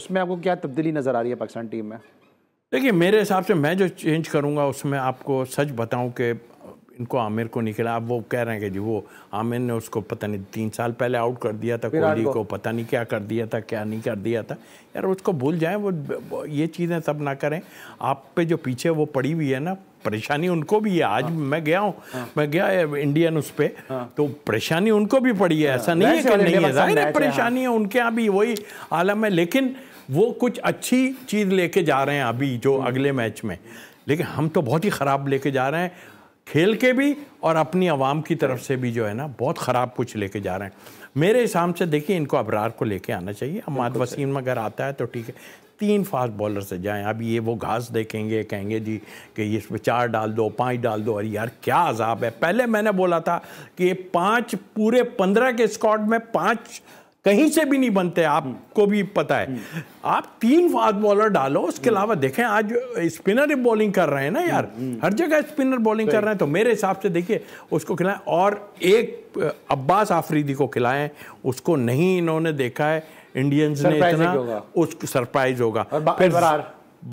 उसमें आपको क्या तब्दीली नज़र आ रही है पाकिस्तान टीम में देखिए मेरे हिसाब से मैं जो चेंज करूंगा उसमें आपको सच बताऊं कि इनको आमिर को निकला अब वो कह रहे हैं कि जी वो आमिर ने उसको पता नहीं तीन साल पहले आउट कर दिया था कोहली को पता नहीं क्या कर दिया था क्या नहीं कर दिया था यार उसको भूल जाएं वो ये चीज़ें सब ना करें आप पे जो पीछे वो पड़ी हुई है ना परेशानी उनको भी है आज हाँ। मैं गया हूँ हाँ। मैं गया इंडियन उस पर हाँ। तो परेशानी उनको भी पड़ी है ऐसा हाँ। नहीं है कि नहीं है जाहिर है हाँ। परेशानी है उनके यहाँ भी वही आलम है लेकिन वो कुछ अच्छी चीज़ लेके जा रहे हैं अभी जो हम्म। अगले मैच में लेकिन हम तो बहुत ही ख़राब लेके जा रहे हैं खेल के भी और अपनी आवाम की तरफ से भी जो है ना बहुत ख़राब कुछ लेके जा रहे हैं मेरे हिसाब से देखिए इनको अबरार को लेके आना चाहिए अमाद वसीम अगर आता है तो ठीक है तीन फास्ट बॉलर से जाएं अब ये वो घास देखेंगे कहेंगे जी कि ये इस पर चार डाल दो पाँच डाल दो अरे यार क्या अजाब है पहले मैंने बोला था कि पाँच पूरे पंद्रह के स्कॉट में पाँच कहीं से भी नहीं बनते आपको भी पता है हम्म। आप तीन फास्ट बॉलर डालो उसके हम्म। अलावा देखें आज स्पिनर बॉलिंग कर रहे हैं ना यार हम्म, हर जगह स्पिनर बॉलिंग कर रहे हैं तो मेरे हिसाब से देखिए उसको खिलाएं और एक अब्बास आफरीदी को खिलाएं उसको नहीं इन्होंने देखा है इंडियंस ने इतना उस सरप्राइज होगा फिर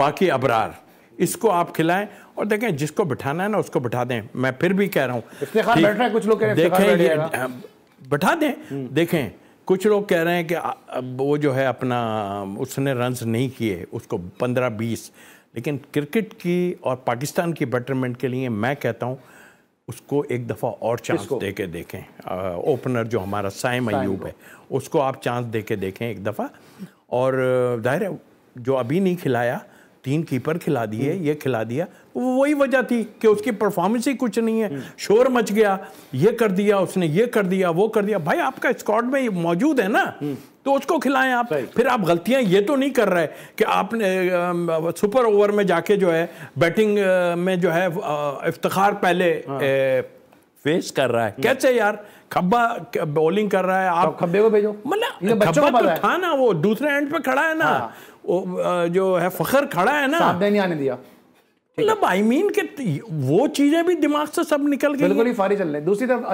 बाकी अबरार इसको आप खिलाएं और देखें जिसको बिठाना है ना उसको बिठा दें मैं फिर भी कह रहा हूँ कुछ लोग देखें बिठा दें देखें कुछ लोग कह रहे हैं कि वो जो है अपना उसने रन्स नहीं किए उसको पंद्रह बीस लेकिन क्रिकेट की और पाकिस्तान की बेटरमेंट के लिए मैं कहता हूँ उसको एक दफ़ा और चांस दे के देखें आ, ओपनर जो हमारा साइम अयूब है उसको आप चांस दे के देखें एक दफ़ा और जाहिर है जो अभी नहीं खिलाया तीन कीपर खिला दिए ये खिला दिया वही वजह थी कि उसकी परफॉर्मेंस ही कुछ नहीं है शोर मच गया ये कर दिया उसने ये कर दिया वो कर दिया भाई आपका स्कॉट में मौजूद है ना हम्म। तो उसको खिलाएं आप फिर आप गलतियां ये तो नहीं कर रहे कि आपने सुपर ओवर में जाके जो है बैटिंग में जो है इफ्तार पहले हाँ। फेस कर रहा है कैसे यार खब्बा बॉलिंग कर रहा है आप तो खब्बे को भेजो मतलब खब्बा तो था ना वो दूसरे एंड पे खड़ा है ना हाँ। वो जो है फखर खड़ा है ना नहीं आने दिया मतलब आई मीन के वो चीजें भी दिमाग से सब निकल गई बिल्कुल ही फारी चल रहे दूसरी तरफ